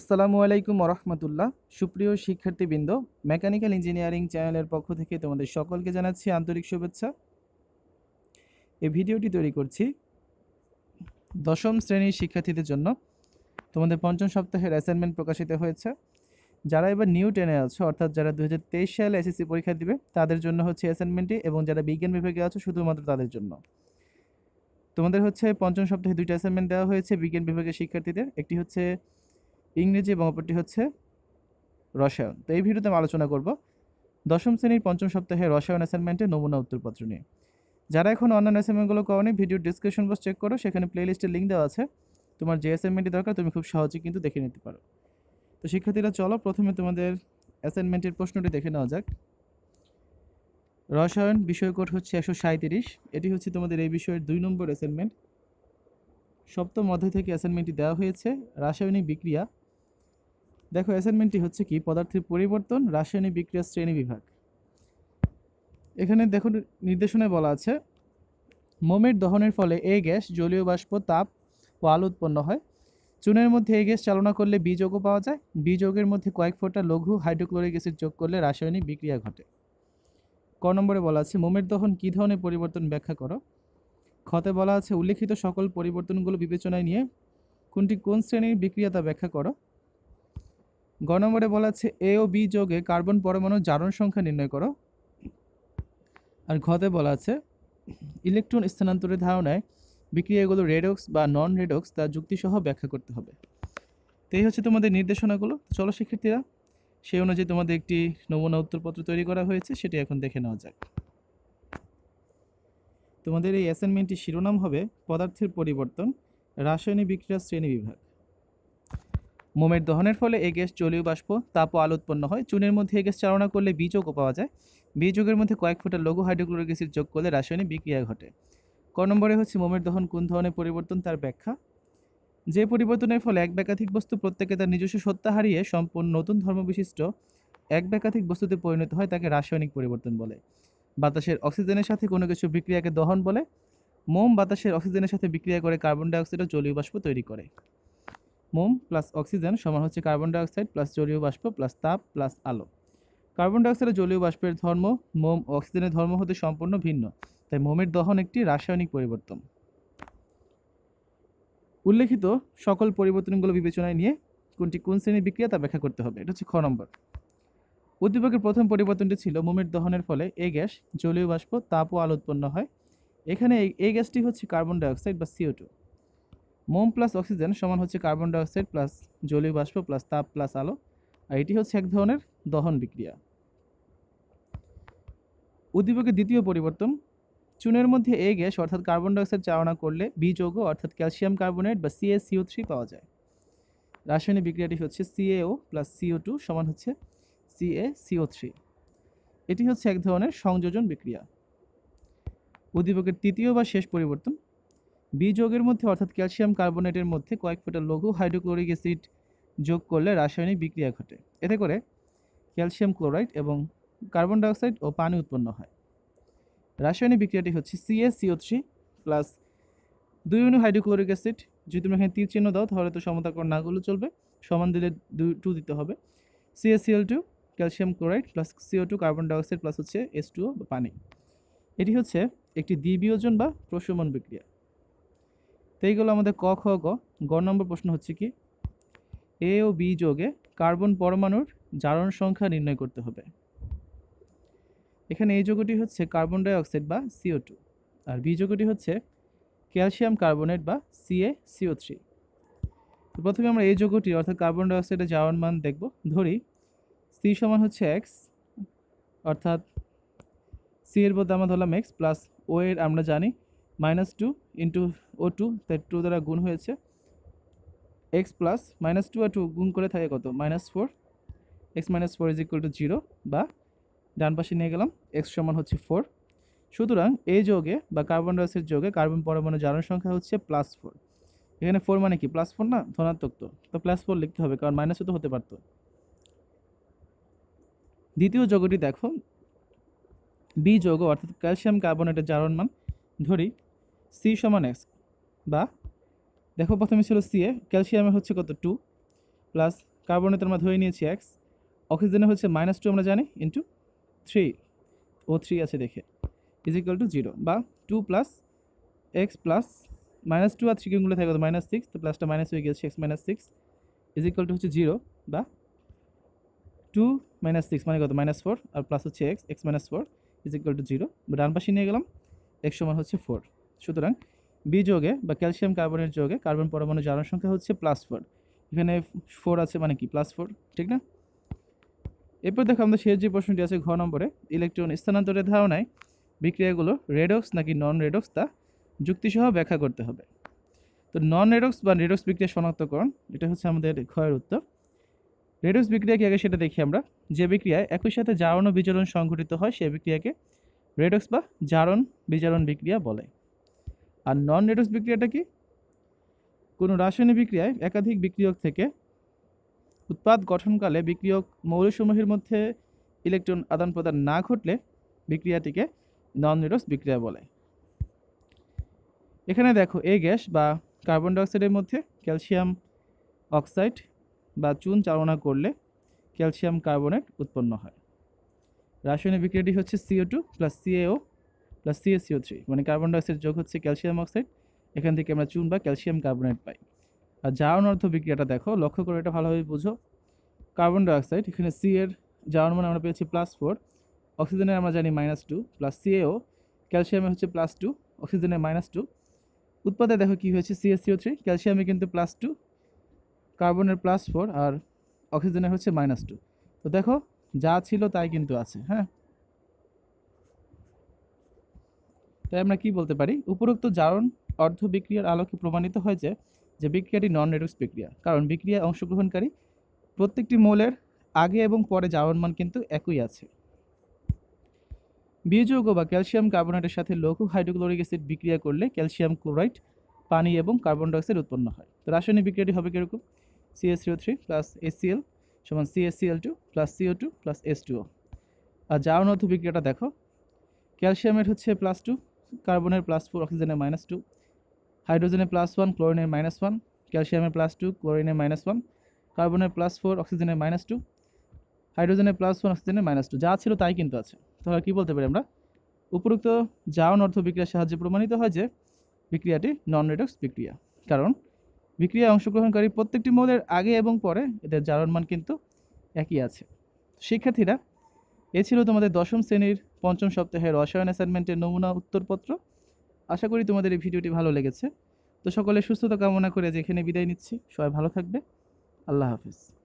আসসালামু আলাইকুম রহমতুল্লাহ সুপ্রিয় শিক্ষার্থীবৃন্দ মেকানিক্যাল ইঞ্জিনিয়ারিং চ্যানেলের পক্ষ থেকে তোমাদের সকলকে জানাচ্ছি আন্তরিক শুভেচ্ছা এই ভিডিওটি তৈরি করছি দশম শ্রেণীর শিক্ষার্থীদের জন্য তোমাদের পঞ্চম সপ্তাহের অ্যাসাইনমেন্ট প্রকাশিত হয়েছে যারা এবার নিউ টেনে আছো অর্থাৎ যারা দু সালে এসএসসি পরীক্ষা দিবে তাদের জন্য হচ্ছে অ্যাসাইনমেন্টটি এবং যারা বিজ্ঞান বিভাগে আছো শুধুমাত্র তাদের জন্য তোমাদের হচ্ছে পঞ্চম সপ্তাহে দুইটা অ্যাসাইনমেন্ট দেওয়া হয়েছে বিজ্ঞান বিভাগের শিক্ষার্থীদের একটি হচ্ছে ইংরেজি এবং অপরটি হচ্ছে রসায়ন তো এই ভিডিওতে আমি আলোচনা করব দশম শ্রেণীর পঞ্চম সপ্তাহে রসায়ন অ্যাসাইনমেন্টে নমুনা উত্তরপত্র নিয়ে যারা এখন অন্যান্য অ্যাসাইনমেন্টগুলো করেনি ভিডিও ডিসক্রিপশন বক্স চেক করো সেখানে প্লেলিস্টের লিঙ্ক দেওয়া আছে তোমার যে অ্যাসাইনমেন্টটি দরকার তুমি খুব সহজে কিন্তু দেখে নিতে পারো তো শিক্ষার্থীরা চলো প্রথমে তোমাদের অ্যাসাইনমেন্টের প্রশ্নটি দেখে নেওয়া যাক রসায়ন বিষয়কোট হচ্ছে একশো সাঁত্রিশ এটি হচ্ছে তোমাদের এই বিষয়ের দুই নম্বর অ্যাসাইনমেন্ট সপ্তম অধ্যায় থেকে অ্যাসাইনমেন্টটি দেওয়া হয়েছে রাসায়নিক বিক্রিয়া দেখো অ্যাসাইনমেন্টটি হচ্ছে কি পদার্থের পরিবর্তন রাসায়নিক বিক্রিয়া শ্রেণী বিভাগ এখানে দেখো নির্দেশনায় বলা আছে মোমের দহনের ফলে এ গ্যাস জলীয় বাষ্প তাপ ও আলো উৎপন্ন হয় চুনের মধ্যে এই গ্যাস চালনা করলে বিযোগও পাওয়া যায় বিযোগের মধ্যে কয়েক ফোঁটা লঘু হাইড্রোক্লোরিক অ্যাসিড যোগ করলে রাসায়নিক বিক্রিয়া ঘটে ক নম্বরে বলা আছে মোমের দহন কী ধরনের পরিবর্তন ব্যাখ্যা করো খতে বলা আছে উল্লেখিত সকল পরিবর্তনগুলো বিবেচনায় নিয়ে কোনটি কোন শ্রেণীর বিক্রিয়া তা ব্যাখ্যা করো গ নম্বরে বলা আছে এ ও বি যোগে কার্বন পরমাণু জারণ সংখ্যা নির্ণয় করো আর ঘতে বলা আছে ইলেকট্রন স্থানান্তরের ধারণায় বিক্রিয়াগুলো রেডক্স বা নন রেডক্স তা যুক্তিসহ ব্যাখ্যা করতে হবে তো এই হচ্ছে তোমাদের নির্দেশনাগুলো চলো শিক্ষার্থীরা সেই অনুযায়ী তোমাদের একটি নমুনা উত্তরপত্র তৈরি করা হয়েছে সেটি এখন দেখে নেওয়া যাক তোমাদের এই অ্যাসাইনমেন্টটি শিরোনাম হবে পদার্থের পরিবর্তন রাসায়নিক বিক্রিয়া শ্রেণী বিভাগ মোমের দহনের ফলে এই গ্যাস জলীয় বাষ্প তাপ ও আলো উৎপন্ন হয় চুনের মধ্যে এই গ্যাস চালনা করলে বিযোগও পাওয়া যায় বিযোগের মধ্যে কয়েক ফোঁটা লঘু হাইড্রোক্লোরিক অ্যাসিড যোগ করলে রাসায়নিক বিক্রিয়া ঘটে ক নম্বরে হচ্ছে মোমের দহন কোন ধরনের পরিবর্তন তার ব্যাখ্যা যে পরিবর্তনের ফলে এক ব্যাকাধিক বস্তু প্রত্যেকে তার নিজস্ব সত্তা হারিয়ে সম্পূর্ণ নতুন ধর্মবিশিষ্ট এক ব্যাকাধিক বস্তুতে পরিণত হয় তাকে রাসায়নিক পরিবর্তন বলে বাতাসের অক্সিজেনের সাথে কোনো কিছু বিক্রিয়াকে দহন বলে মোম বাতাসের অক্সিজেনের সাথে বিক্রিয়া করে কার্বন ডাইঅক্সাইড ও জলীয় বাষ্প তৈরি করে মোম প্লাস অক্সিজেন সমান হচ্ছে কার্বন ডাইঅক্সাইড প্লাস জলীয় বাষ্প প্লাস তাপ প্লাস আলো কার্বন ডাইঅক্সাইডের জলীয় বাষ্পের ধর্ম মোম অক্সিজেনের ধর্ম হতে সম্পূর্ণ ভিন্ন তাই মোমের দহন একটি রাসায়নিক পরিবর্তন উল্লেখিত সকল পরিবর্তনগুলো বিবেচনায় নিয়ে কোনটি কোন শ্রেণীর বিক্রিয়া তা ব্যাখ্যা করতে হবে এটা হচ্ছে খ নম্বর উদ্দীপকের প্রথম পরিবর্তনটি ছিল মোমের দহনের ফলে এ গ্যাস জলীয় বাষ্প তাপ ও আলো উৎপন্ন হয় এখানে এই গ্যাসটি হচ্ছে কার্বন ডাইঅক্সাইড বা সিও টু মোম প্লাস অক্সিজেন সমান হচ্ছে কার্বন ডাইঅক্সাইড প্লাস জলীয় বাষ্প প্লাস তাপ প্লাস আলো আর এটি হচ্ছে এক ধরনের দহন বিক্রিয়া উদ্দীপকের দ্বিতীয় পরিবর্তন চুনের মধ্যে এ গ্যাস অর্থাৎ কার্বন ডাইঅক্সাইড চালনা করলে বি যোগ অর্থাৎ ক্যালসিয়াম কার্বনেট বা সিএসিও থ্রি পাওয়া যায় রাসায়নিক বিক্রিয়াটি হচ্ছে সিএও প্লাস সিও টু সমান হচ্ছে সিএ সিও থ্রি এটি হচ্ছে এক ধরনের সংযোজন বিক্রিয়া উদ্দীপকের তৃতীয় বা শেষ পরিবর্তন বিযোগের মধ্যে অর্থাৎ ক্যালসিয়াম কার্বনেটের মধ্যে কয়েক ফোঁটা লঘু হাইড্রোক্লোরিক অ্যাসিড যোগ করলে রাসায়নিক বিক্রিয়া ঘটে এতে করে ক্যালসিয়াম ক্লোরাইড এবং কার্বন ডাইঅক্সাইড ও পানি উৎপন্ন হয় রাসায়নিক বিক্রিয়াটি হচ্ছে সিএসিও থ্রি প্লাস দুই অনু হাইড্রোক্লোরিক অ্যাসিড যদি তুমি এখানে তীর চিহ্ন দাও তাহলে তো সমতাকর নাগুলো চলবে সমান দিলে দু টু দিতে হবে C A C L two calcium chloride plus C O two carbon dioxide plus হচ্ছে এস টু পানি এটি হচ্ছে একটি দ্বিবিয়োজন বা প্রশমন বিক্রিয়া তো এইগুলো আমাদের ক খ ক গ নম্বর প্রশ্ন হচ্ছে কি এ ও বি যোগে কার্বন পরমাণুর জারণ সংখ্যা নির্ণয় করতে হবে এখানে এই যোগটি হচ্ছে কার্বন ডাইঅক্সাইড বা সিও টু আর বি যোগটি হচ্ছে ক্যালসিয়াম কার্বনেট বা সিএ সিও থ্রি প্রথমে আমরা এই যৌগটি অর্থাৎ কার্বন ডাইঅক্সাইডের জারণ মান দেখব ধরি সি সমান হচ্ছে এক্স অর্থাৎ সি এর বদলে আমরা ধরলাম এক্স প্লাস ও এর আমরা জানি minus two into O two তাই টু দ্বারা গুণ হয়েছে এক্স প্লাস মাইনাস টু আর টু গুণ করে থাকে কত minus four x minus four is equal to zero বা ডান পাশে নিয়ে গেলাম এক্স সমান হচ্ছে ফোর সুতরাং এই যোগে বা কার্বন ডাইঅক্সাইড যোগে কার্বন পরমাণু জ্বালানোর সংখ্যা হচ্ছে প্লাস ফোর এখানে ফোর মানে কি প্লাস ফোর না ধনাত্মক তো তো প্লাস ফোর লিখতে হবে কারণ মাইনাসও তো হতে পারতো দ্বিতীয় যোগটি দেখো বি যোগ অর্থাৎ ক্যালসিয়াম কার্বনেটের জারণ মান ধরি সি সমান এক্স বা দেখো প্রথমে ছিল সিএ ক্যালসিয়ামের হচ্ছে কত টু প্লাস কার্বনে তো আমরা ধরে নিয়েছি এক্স অক্সিজেনে হচ্ছে মাইনাস টু আমরা জানি ইন্টু থ্রি ও থ্রি আছে দেখে ইজ ইকুয়াল টু জিরো বা two plus x plus minus two আর থ্রি কিউগুলো থাকে মাইনাস সিক্স তো প্লাসটা মাইনাস হয়ে গেছে x minus six is equal to হচ্ছে জিরো বা টু মাইনাস সিক্স মানে কত মাইনাস ফোর আর প্লাস হচ্ছে x x minus four is equal to zero ডান পাশে নিয়ে গেলাম এক্স সমান হচ্ছে ফোর সুতরাং বি যোগে বা ক্যালসিয়াম কার্বনের যোগে কার্বন পরমাণু জারণ সংখ্যা হচ্ছে প্লাস ফোর এখানে ফোর আছে মানে কি প্লাস ফোর ঠিক না এরপর দেখো আমাদের শেষ যে প্রশ্নটি আছে ঘ নম্বরে ইলেকট্রন স্থানান্তরের ধারণায় বিক্রিয়াগুলো রেডক্স নাকি নন রেডক্স তা যুক্তিসহ ব্যাখ্যা করতে হবে তো নন রেডক্স বা রেডক্স বিক্রিয়া শনাক্তকরণ এটা হচ্ছে আমাদের ক্ষয়ের উত্তর রেডক্স বিক্রিয়া কি আগে সেটা দেখি আমরা যে বিক্রিয়ায় একই সাথে জারণ ও বিচরণ সংঘটিত হয় সে বিক্রিয়াকে রেডক্স বা জারণ বিচারণ বিক্রিয়া বলে আর নন রেডক্স বিক্রিয়াটা কি কোনো রাসায়নিক বিক্রিয়ায় একাধিক বিক্রিয়ক থেকে উৎপাদ গঠনকালে বিক্রিয়ক মৌলসমূহের মধ্যে ইলেকট্রন আদান প্রদান না ঘটলে বিক্রিয়াটিকে নন রেডক্স বিক্রিয়া বলে এখানে দেখো এ গ্যাস বা কার্বন ডাইঅক্সাইডের মধ্যে ক্যালসিয়াম অক্সাইড বা চুন চালনা করলে ক্যালসিয়াম কার্বনেট উৎপন্ন হয় রাসায়নিক বিক্রিয়াটি হচ্ছে C O two plus C A O plus C A C O three মানে কার্বন ডাইঅক্সাইড যোগ হচ্ছে ক্যালসিয়াম অক্সাইড এখান থেকে আমরা চুন বা ক্যালসিয়াম কার্বোনেট পাই আর জাওয়ান অর্থ বিক্রিয়াটা দেখো লক্ষ্য করে এটা ভালোভাবে বুঝো কার্বন ডাইঅক্সাইড এখানে সি এর জাওয়ান মানে আমরা পেয়েছি প্লাস ফোর অক্সিজেনের আমরা জানি মাইনাস টু প্লাস সিএও ক্যালসিয়ামে হচ্ছে প্লাস টু অক্সিজেনে মাইনাস টু উৎপাদে দেখো কী হয়েছে সিএসিও থ্রি ক্যালসিয়ামে কিন্তু প্লাস টু কার্বনের প্লাস ফোর আর অক্সিজেনের হচ্ছে মাইনাস টু তো দেখো যা ছিল তাই কিন্তু আছে হ্যাঁ তাই আমরা কি বলতে পারি উপরোক্ত জারণ অর্ধ বিক্রিয়ার আলোকে প্রমাণিত হয় যে যে বিক্রিয়াটি নন রেডক্স বিক্রিয়া কারণ বিক্রিয়ায় অংশগ্রহণকারী প্রত্যেকটি মৌলের আগে এবং পরে জারণ মান কিন্তু একই আছে বীজযৌগ বা ক্যালসিয়াম কার্বোনেটের সাথে লঘু হাইড্রোক্লোরিক অ্যাসিড বিক্রিয়া করলে ক্যালসিয়াম ক্লোরাইড পানি এবং কার্বন ডাইঅক্সাইড উৎপন্ন হয় তো রাসায়নিক বিক্রিয়াটি হবে কীরকম সিএসিও থ্রি প্লাস এল সমান C S C L two plus C O two plus S two আর জারণ অর্ধ বিক্রিয়াটা দেখো ক্যালসিয়ামের হচ্ছে প্লাস টু কার্বনের প্লাস ফোর অক্সিজেনের মাইনাস টু হাইড্রোজেনের প্লাস ওয়ান ক্লোরিনের মাইনাস ওয়ান ক্যালসিয়ামের প্লাস টু ক্লোরিনের মাইনাস ওয়ান কার্বনের প্লাস ফোর অক্সিজেনের মাইনাস টু হাইড্রোজেনের প্লাস ওয়ান অক্সিজেনের মাইনাস টু যা ছিল তাই কিন্তু আছে তাহলে কী বলতে পারি আমরা উপরুক্ত জাউন অর্থ বিক্রিয়ার সাহায্যে প্রমাণিত হয় যে বিক্রিয়াটি নন রেডক্স বিক্রিয়া কারণ বিক্রিয়ায় অংশগ্রহণকারী প্রত্যেকটি মৌলের আগে এবং পরে এদের জারণ মান কিন্তু একই আছে শিক্ষার্থীরা এ ছিল তোমাদের দশম শ্রেণীর পঞ্চম সপ্তাহের রসায়ন অ্যাসাইনমেন্টের নমুনা উত্তরপত্র আশা করি তোমাদের এই ভিডিওটি ভালো লেগেছে তো সকলে সুস্থতা কামনা করে যেখানে বিদায় নিচ্ছি সবাই ভালো থাকবে আল্লাহ হাফিজ